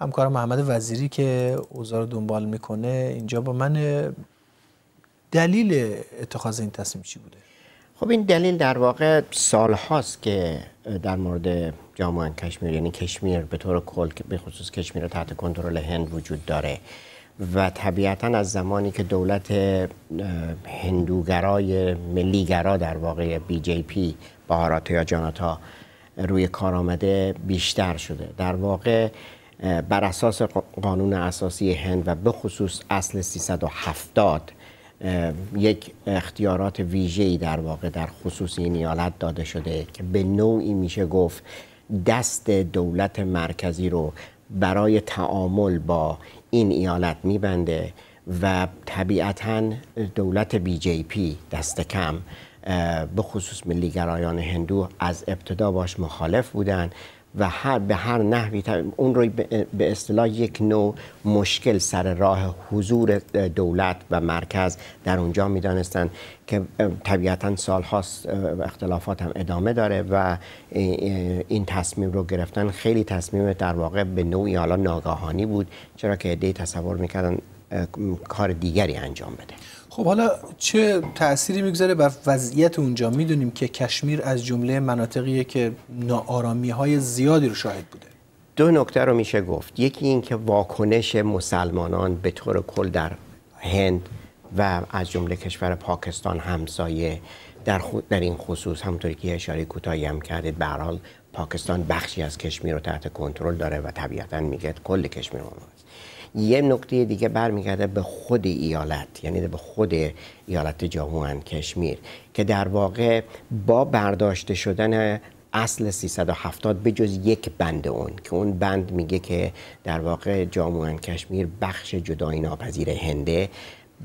همکار محمد وزیری که اوزار دنبال میکنه اینجا با من دلیل اتخاذ این تصمیم چی بوده خب این دلیل در واقع سال هاست که در مورد جامعه کشمیر یعنی کشمیر به طور کل به خصوص کشمیر تحت کنترل هند وجود داره و طبیعتا از زمانی که دولت هندوگرای ملیگرا در واقع بی جی پی باهاراتا یا جاناتا روی کار آمده بیشتر شده در واقع بر اساس قانون اساسی هند و به خصوص اصل 370 یک اختیارات ویژه‌ای در واقع در خصوص این ایالت داده شده که به نوعی میشه گفت دست دولت مرکزی رو برای تعامل با این ایالت میبنده و طبیعتا دولت بی جی پی دست کم به خصوص ملیگرایان هندو از ابتدا باش مخالف بودند و هر به هر نحوی اون رو به اصطلاح یک نوع مشکل سر راه حضور دولت و مرکز در اونجا میدانستند که طبیعتا سالهاست اختلافات هم ادامه داره و این تصمیم رو گرفتن خیلی تصمیم در واقع به نوعی حالا ناگاهانی بود چرا که عدهای تصور میکردن کار دیگری انجام بده خب حالا چه تأثیری میگذاره بر وضعیت اونجا میدونیم که کشمیر از جمله مناطقیه که ناآرامی های زیادی رو شاهد بوده دو نکته رو میشه گفت یکی اینکه واکنش مسلمانان به طور کل در هند و از جمله کشور پاکستان همسایه در, خود در این خصوص همونطوری که اشاره کوتاهی هم کردید به پاکستان بخشی از کشمیر رو تحت کنترل داره و طبیعتا میگه کل کشمیر یه نقطه دیگه برمیگرده به خود ایالت یعنی به خود ایالت جاموان کشمیر که در واقع با برداشته شدن اصل 370 به جز یک بند اون که اون بند میگه که در واقع جاموان کشمیر بخش جدای ناپذیر هنده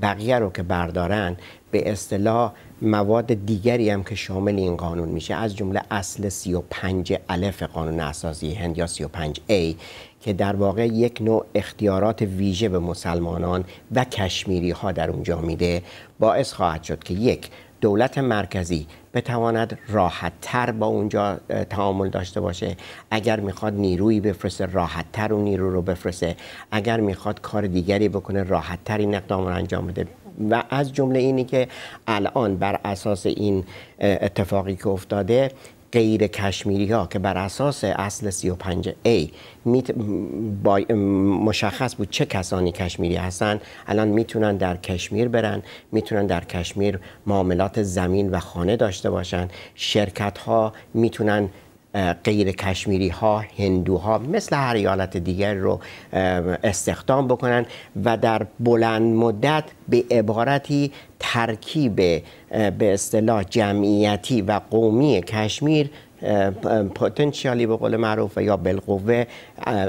بقیه رو که بردارن به اصطلاح مواد دیگری هم که شامل این قانون میشه از جمله اصل 35 الف قانون اساسی هند یا 35 A که در واقع یک نوع اختیارات ویژه به مسلمانان و کشمیری ها در اونجا میده باعث خواهد شد که یک دولت مرکزی بتواند راحت تر با اونجا تعامل داشته باشه اگر میخواد نیروی بفرسته راحت تر اون نیرو رو بفرسته اگر میخواد کار دیگری بکنه راحت تر این اقدام رو انجام بده و از جمله اینی که الان بر اساس این اتفاقی که افتاده غیر کشمیری ها که بر اساس اصل 35 A مشخص بود چه کسانی کشمیری هستند؟ الان میتونن در کشمیر برن میتونن در کشمیر معاملات زمین و خانه داشته باشن شرکت ها میتونن غیر کشمیری ها هندوها مثل هر ایالت دیگر رو استخدام بکنن و در بلند مدت به عبارتی ترکیب به اصطلاح جمعیتی و قومی کشمیر پتانسیالی به قول معروف یا بالقوه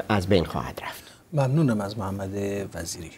از بین خواهد رفت ممنونم از محمد وزیری